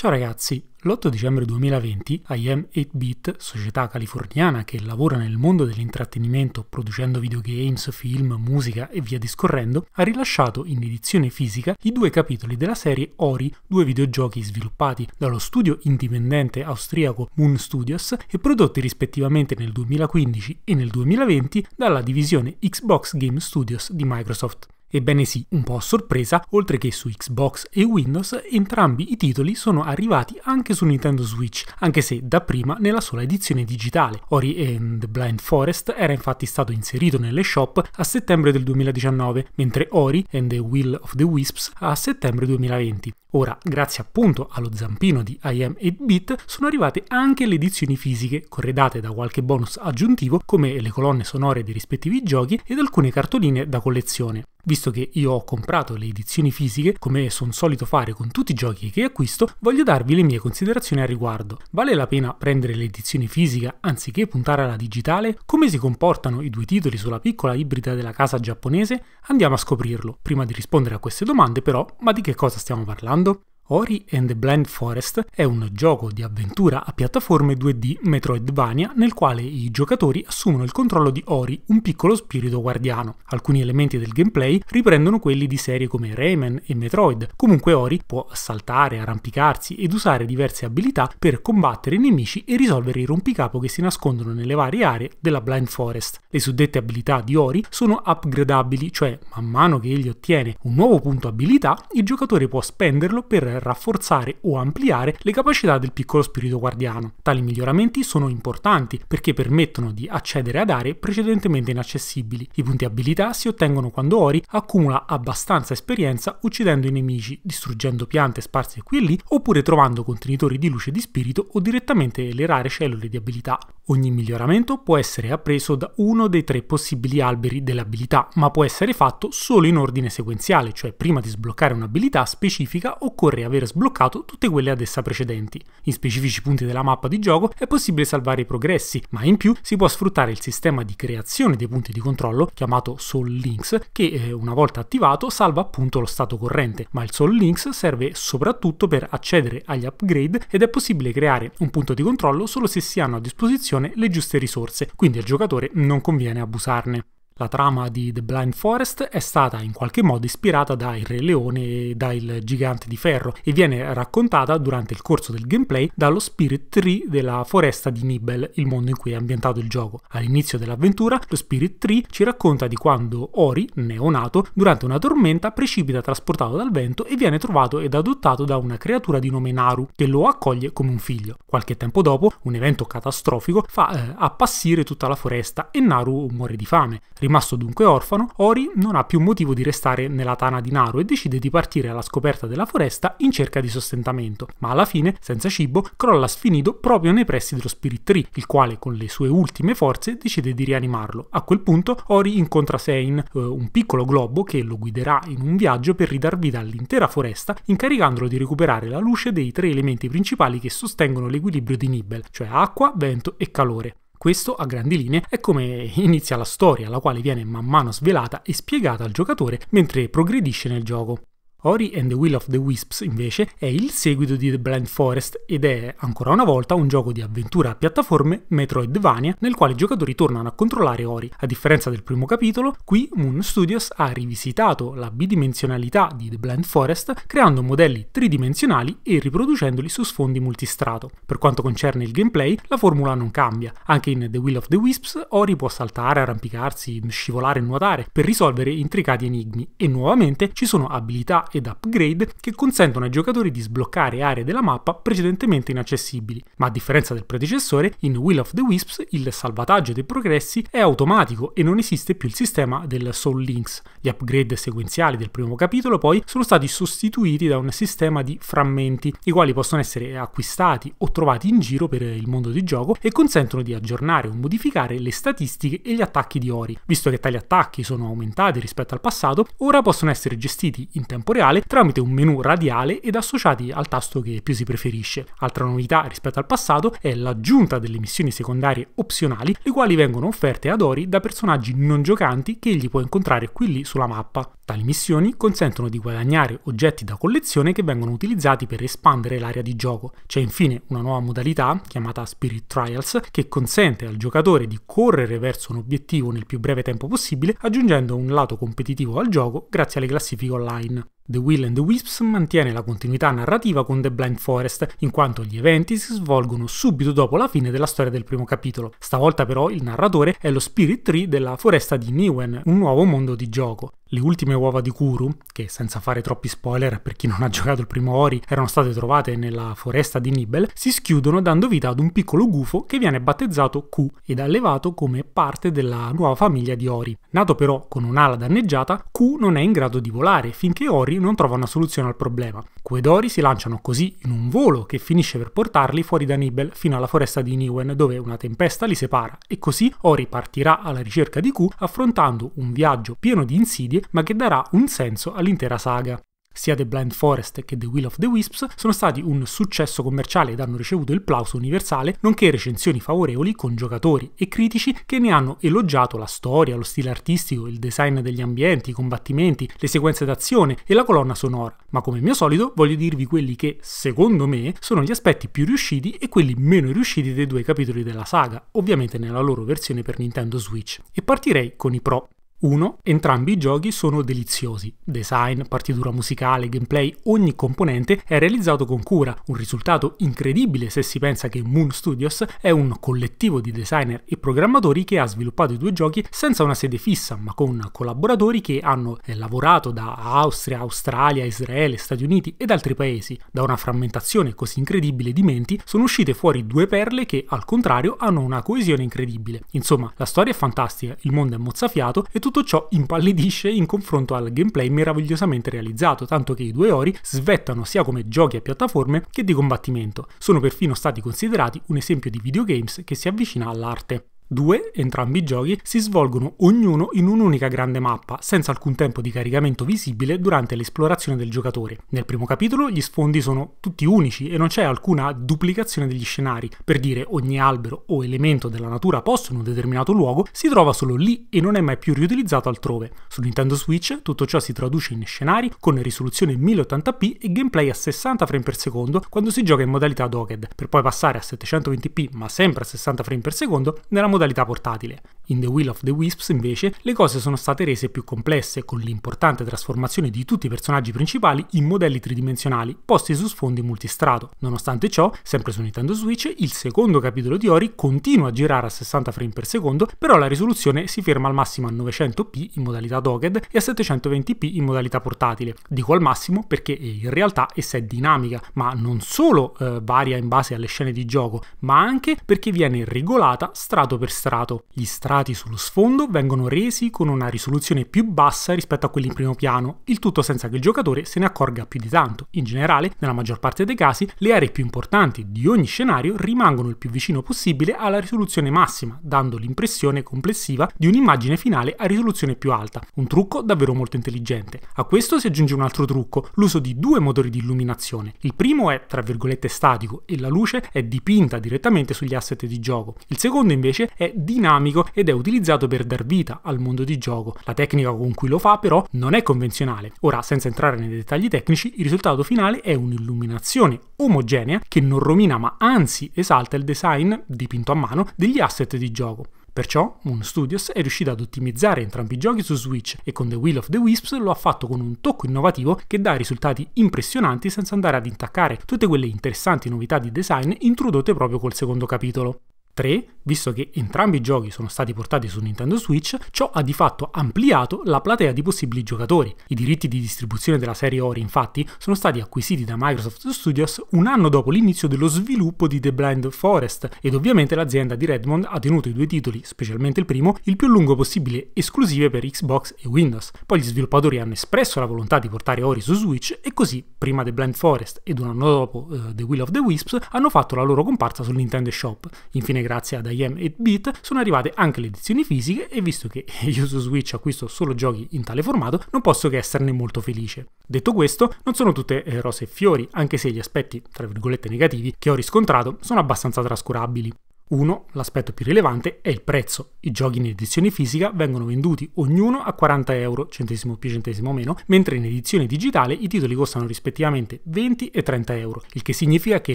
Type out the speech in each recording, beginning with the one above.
Ciao ragazzi, l'8 dicembre 2020 IM 8-Bit, società californiana che lavora nel mondo dell'intrattenimento producendo videogames, film, musica e via discorrendo, ha rilasciato in edizione fisica i due capitoli della serie Ori, due videogiochi sviluppati dallo studio indipendente austriaco Moon Studios e prodotti rispettivamente nel 2015 e nel 2020 dalla divisione Xbox Game Studios di Microsoft. Ebbene sì, un po' a sorpresa, oltre che su Xbox e Windows, entrambi i titoli sono arrivati anche su Nintendo Switch, anche se dapprima nella sola edizione digitale. Ori and the Blind Forest era infatti stato inserito nelle shop a settembre del 2019, mentre Ori and the Will of the Wisps a settembre 2020. Ora, grazie appunto allo zampino di I Am 8-bit, sono arrivate anche le edizioni fisiche, corredate da qualche bonus aggiuntivo come le colonne sonore dei rispettivi giochi ed alcune cartoline da collezione visto che io ho comprato le edizioni fisiche, come son solito fare con tutti i giochi che acquisto, voglio darvi le mie considerazioni al riguardo. Vale la pena prendere l'edizione fisica anziché puntare alla digitale? Come si comportano i due titoli sulla piccola ibrida della casa giapponese? Andiamo a scoprirlo. Prima di rispondere a queste domande però, ma di che cosa stiamo parlando? Ori and the Blind Forest è un gioco di avventura a piattaforme 2D Metroidvania nel quale i giocatori assumono il controllo di Ori, un piccolo spirito guardiano. Alcuni elementi del gameplay riprendono quelli di serie come Rayman e Metroid. Comunque Ori può saltare, arrampicarsi ed usare diverse abilità per combattere i nemici e risolvere i rompicapo che si nascondono nelle varie aree della Blind Forest. Le suddette abilità di Ori sono upgradabili, cioè man mano che egli ottiene un nuovo punto abilità, il giocatore può spenderlo per rafforzare o ampliare le capacità del piccolo spirito guardiano. Tali miglioramenti sono importanti perché permettono di accedere ad aree precedentemente inaccessibili. I punti abilità si ottengono quando Ori accumula abbastanza esperienza uccidendo i nemici, distruggendo piante sparse qui e lì, oppure trovando contenitori di luce di spirito o direttamente le rare cellule di abilità. Ogni miglioramento può essere appreso da uno dei tre possibili alberi dell'abilità, ma può essere fatto solo in ordine sequenziale, cioè prima di sbloccare un'abilità specifica occorre aver sbloccato tutte quelle ad essa precedenti. In specifici punti della mappa di gioco è possibile salvare i progressi, ma in più si può sfruttare il sistema di creazione dei punti di controllo, chiamato Soul Links, che eh, una volta attivato salva appunto lo stato corrente, ma il Soul Links serve soprattutto per accedere agli upgrade ed è possibile creare un punto di controllo solo se si hanno a disposizione disposizione le giuste risorse, quindi al giocatore non conviene abusarne. La trama di The Blind Forest è stata in qualche modo ispirata da Il Re Leone e da Il Gigante di Ferro e viene raccontata durante il corso del gameplay dallo Spirit Tree della foresta di Nibel, il mondo in cui è ambientato il gioco. All'inizio dell'avventura, lo Spirit Tree ci racconta di quando Ori, neonato, durante una tormenta precipita trasportato dal vento e viene trovato ed adottato da una creatura di nome Naru che lo accoglie come un figlio. Qualche tempo dopo, un evento catastrofico fa eh, appassire tutta la foresta e Naru muore di fame Rimasto dunque orfano, Ori non ha più motivo di restare nella tana di Naru e decide di partire alla scoperta della foresta in cerca di sostentamento, ma alla fine, senza cibo, crolla sfinito proprio nei pressi dello Spirit Tree, il quale con le sue ultime forze decide di rianimarlo. A quel punto Ori incontra Sein, eh, un piccolo globo che lo guiderà in un viaggio per ridar vita all'intera foresta, incaricandolo di recuperare la luce dei tre elementi principali che sostengono l'equilibrio di Nibel, cioè acqua, vento e calore. Questo, a grandi linee, è come inizia la storia, la quale viene man mano svelata e spiegata al giocatore mentre progredisce nel gioco. Ori and the Will of the Wisps invece è il seguito di The Blind Forest ed è ancora una volta un gioco di avventura a piattaforme Metroidvania nel quale i giocatori tornano a controllare Ori. A differenza del primo capitolo, qui Moon Studios ha rivisitato la bidimensionalità di The Blind Forest creando modelli tridimensionali e riproducendoli su sfondi multistrato. Per quanto concerne il gameplay, la formula non cambia. Anche in The Will of the Wisps Ori può saltare, arrampicarsi, scivolare e nuotare per risolvere intricati enigmi e nuovamente ci sono abilità ed upgrade che consentono ai giocatori di sbloccare aree della mappa precedentemente inaccessibili, ma a differenza del predecessore, in Will of the Wisps il salvataggio dei progressi è automatico e non esiste più il sistema del Soul Links. Gli upgrade sequenziali del primo capitolo poi sono stati sostituiti da un sistema di frammenti, i quali possono essere acquistati o trovati in giro per il mondo di gioco e consentono di aggiornare o modificare le statistiche e gli attacchi di Ori. Visto che tali attacchi sono aumentati rispetto al passato, ora possono essere gestiti in tempo reale vettoriale tramite un menu radiale ed associati al tasto che più si preferisce. Altra novità rispetto al passato è l'aggiunta delle missioni secondarie opzionali, le quali vengono offerte ad Ori da personaggi non giocanti che egli può incontrare qui lì sulla mappa. Tali missioni consentono di guadagnare oggetti da collezione che vengono utilizzati per espandere l'area di gioco. C'è infine una nuova modalità, chiamata Spirit Trials, che consente al giocatore di correre verso un obiettivo nel più breve tempo possibile, aggiungendo un lato competitivo al gioco grazie alle classifiche online. The Will and the Wisps mantiene la continuità narrativa con The Blind Forest, in quanto gli eventi si svolgono subito dopo la fine della storia del primo capitolo. Stavolta però il narratore è lo Spirit Tree della foresta di Newen, un nuovo mondo di gioco. Le ultime uova di Kuru, che senza fare troppi spoiler per chi non ha giocato il primo Ori, erano state trovate nella foresta di Nibel, si schiudono dando vita ad un piccolo gufo che viene battezzato Q ed allevato come parte della nuova famiglia di Ori. Nato però con un'ala danneggiata, Q non è in grado di volare finché Ori non trova una soluzione al problema. Q ed Ori si lanciano così in un volo che finisce per portarli fuori da Nibel fino alla foresta di Niwen dove una tempesta li separa e così Ori partirà alla ricerca di Q affrontando un viaggio pieno di insidie ma che darà darà un senso all'intera saga. Sia The Blind Forest che The Will of the Wisps sono stati un successo commerciale ed hanno ricevuto il plauso universale, nonché recensioni favorevoli con giocatori e critici che ne hanno elogiato la storia, lo stile artistico, il design degli ambienti, i combattimenti, le sequenze d'azione e la colonna sonora. Ma come mio solito voglio dirvi quelli che, secondo me, sono gli aspetti più riusciti e quelli meno riusciti dei due capitoli della saga, ovviamente nella loro versione per Nintendo Switch. E partirei con i pro. 1. Entrambi i giochi sono deliziosi. Design, partitura musicale, gameplay, ogni componente è realizzato con cura, un risultato incredibile se si pensa che Moon Studios è un collettivo di designer e programmatori che ha sviluppato i due giochi senza una sede fissa, ma con collaboratori che hanno eh, lavorato da Austria, Australia, Israele, Stati Uniti ed altri paesi. Da una frammentazione così incredibile di menti sono uscite fuori due perle che al contrario hanno una coesione incredibile. Insomma, la storia è fantastica, il mondo è mozzafiato e tu tutto ciò impallidisce in confronto al gameplay meravigliosamente realizzato, tanto che i due Ori svettano sia come giochi a piattaforme che di combattimento. Sono perfino stati considerati un esempio di videogames che si avvicina all'arte. Due, entrambi i giochi, si svolgono ognuno in un'unica grande mappa, senza alcun tempo di caricamento visibile durante l'esplorazione del giocatore. Nel primo capitolo gli sfondi sono tutti unici e non c'è alcuna duplicazione degli scenari, per dire ogni albero o elemento della natura posto in un determinato luogo si trova solo lì e non è mai più riutilizzato altrove. Su Nintendo Switch tutto ciò si traduce in scenari con risoluzione 1080p e gameplay a 60 frame per secondo quando si gioca in modalità docked, per poi passare a 720p ma sempre a 60 frame per secondo nella modalità modalità portatile. In The Will of the Wisps, invece, le cose sono state rese più complesse, con l'importante trasformazione di tutti i personaggi principali in modelli tridimensionali, posti su sfondi multistrato. Nonostante ciò, sempre su Nintendo Switch, il secondo capitolo di Ori continua a girare a 60 frame per secondo, però la risoluzione si ferma al massimo a 900p in modalità docked e a 720p in modalità portatile. Dico al massimo perché eh, in realtà essa è dinamica, ma non solo eh, varia in base alle scene di gioco, ma anche perché viene regolata strato per per strato. Gli strati sullo sfondo vengono resi con una risoluzione più bassa rispetto a quelli in primo piano, il tutto senza che il giocatore se ne accorga più di tanto. In generale, nella maggior parte dei casi, le aree più importanti di ogni scenario rimangono il più vicino possibile alla risoluzione massima, dando l'impressione complessiva di un'immagine finale a risoluzione più alta. Un trucco davvero molto intelligente. A questo si aggiunge un altro trucco, l'uso di due motori di illuminazione. Il primo è, tra virgolette, statico e la luce è dipinta direttamente sugli asset di gioco. Il secondo invece è dinamico ed è utilizzato per dar vita al mondo di gioco. La tecnica con cui lo fa però non è convenzionale. Ora, senza entrare nei dettagli tecnici, il risultato finale è un'illuminazione omogenea che non romina ma anzi esalta il design, dipinto a mano, degli asset di gioco. Perciò Moon Studios è riuscito ad ottimizzare entrambi i giochi su Switch e con The Will of the Wisps lo ha fatto con un tocco innovativo che dà risultati impressionanti senza andare ad intaccare tutte quelle interessanti novità di design introdotte proprio col secondo capitolo. 3 visto che entrambi i giochi sono stati portati su Nintendo Switch, ciò ha di fatto ampliato la platea di possibili giocatori. I diritti di distribuzione della serie Ori, infatti, sono stati acquisiti da Microsoft Studios un anno dopo l'inizio dello sviluppo di The Blind Forest, ed ovviamente l'azienda di Redmond ha tenuto i due titoli, specialmente il primo, il più lungo possibile esclusive per Xbox e Windows. Poi gli sviluppatori hanno espresso la volontà di portare Ori su Switch e così, prima The Blind Forest ed un anno dopo uh, The Will of the Wisps, hanno fatto la loro comparsa sul Nintendo Shop. Infine, grazie ad IM 8-bit, sono arrivate anche le edizioni fisiche e visto che io su Switch acquisto solo giochi in tale formato, non posso che esserne molto felice. Detto questo, non sono tutte eh, rose e fiori, anche se gli aspetti, tra virgolette, negativi che ho riscontrato sono abbastanza trascurabili. 1. L'aspetto più rilevante è il prezzo. I giochi in edizione fisica vengono venduti ognuno a 40 euro, centesimo più centesimo meno, mentre in edizione digitale i titoli costano rispettivamente 20 e 30 euro, il che significa che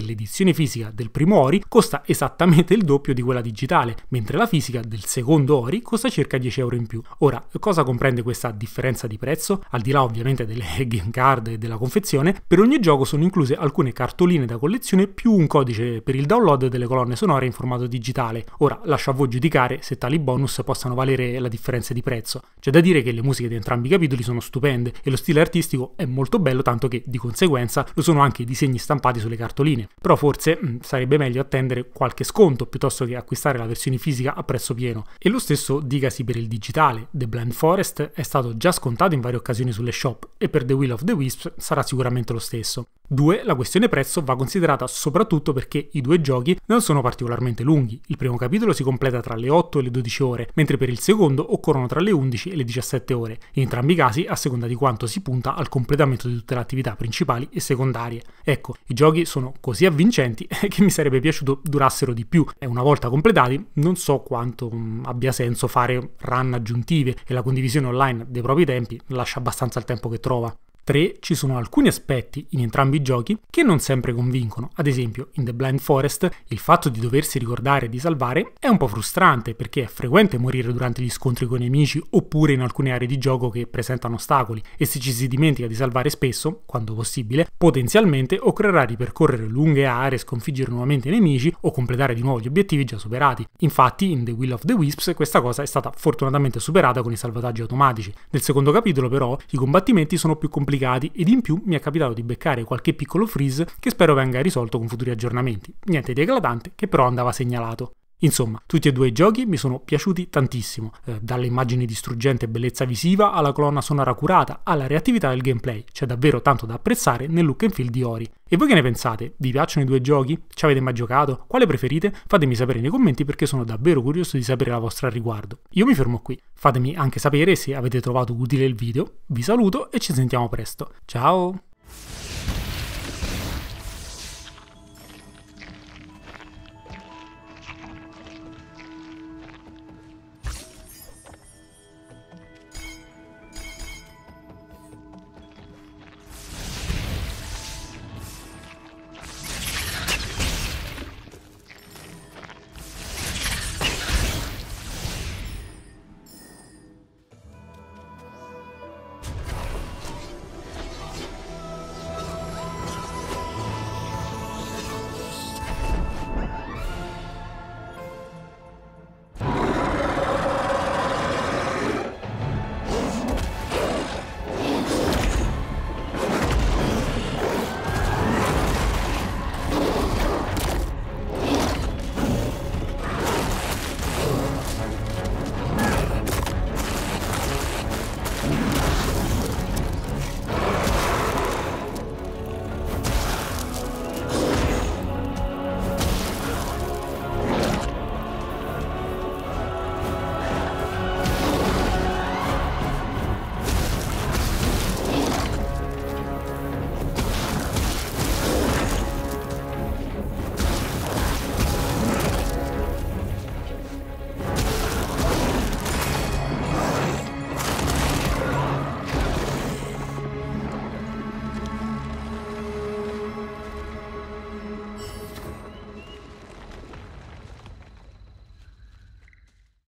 l'edizione fisica del primo Ori costa esattamente il doppio di quella digitale, mentre la fisica del secondo Ori costa circa 10 euro in più. Ora, cosa comprende questa differenza di prezzo? Al di là ovviamente delle game card e della confezione, per ogni gioco sono incluse alcune cartoline da collezione più un codice per il download delle colonne sonore in formato mercato digitale. Ora lascio a voi giudicare se tali bonus possano valere la differenza di prezzo. C'è da dire che le musiche di entrambi i capitoli sono stupende e lo stile artistico è molto bello, tanto che di conseguenza lo sono anche i disegni stampati sulle cartoline. Però forse mh, mm, sarebbe meglio attendere qualche sconto piuttosto che acquistare la versione fisica a prezzo pieno. E lo stesso dicasi per il digitale. The Blind Forest è stato già scontato in varie occasioni sulle shop e per The Will of the Wisps sarà sicuramente lo stesso. 2. La questione prezzo va considerata soprattutto perché i due giochi non sono particolarmente lunghi. Il primo capitolo si completa tra le 8 e le 12 ore, mentre per il secondo occorrono tra le 11 e le 17 ore, in entrambi i casi a seconda di quanto si punta al completamento di tutte le attività principali e secondarie. Ecco, i giochi sono così avvincenti che mi sarebbe piaciuto durassero di più e una volta completati non so quanto mm, abbia senso fare run aggiuntive e la condivisione online dei propri tempi lascia abbastanza il tempo che trova. 3. Ci sono alcuni aspetti in entrambi i giochi che non sempre convincono, ad esempio in The Blind Forest il fatto di doversi ricordare di salvare è un po' frustrante perché è frequente morire durante gli scontri con i nemici oppure in alcune aree di gioco che presentano ostacoli e se ci si dimentica di salvare spesso, quando possibile, potenzialmente occorrerà ripercorrere lunghe aree, sconfiggere nuovamente i nemici o completare di nuovo gli obiettivi già superati. Infatti in The Will of the Wisps questa cosa è stata fortunatamente superata con i salvataggi automatici. Nel secondo capitolo però i combattimenti sono più complicati complicati ed in più mi è capitato di beccare qualche piccolo freeze che spero venga risolto con futuri aggiornamenti. Niente di eclatante che però andava segnalato. Insomma, tutti e due i giochi mi sono piaciuti tantissimo, eh, dalle immagini distruggenti e bellezza visiva alla colonna sonora curata, alla reattività del gameplay, c'è davvero tanto da apprezzare nel look and feel di Ori. E voi che ne pensate? Vi piacciono i due giochi? Ci avete mai giocato? Quale preferite? Fatemi sapere nei commenti perché sono davvero curioso di sapere la vostra al riguardo. Io mi fermo qui, fatemi anche sapere se avete trovato utile il video, vi saluto e ci sentiamo presto. Ciao!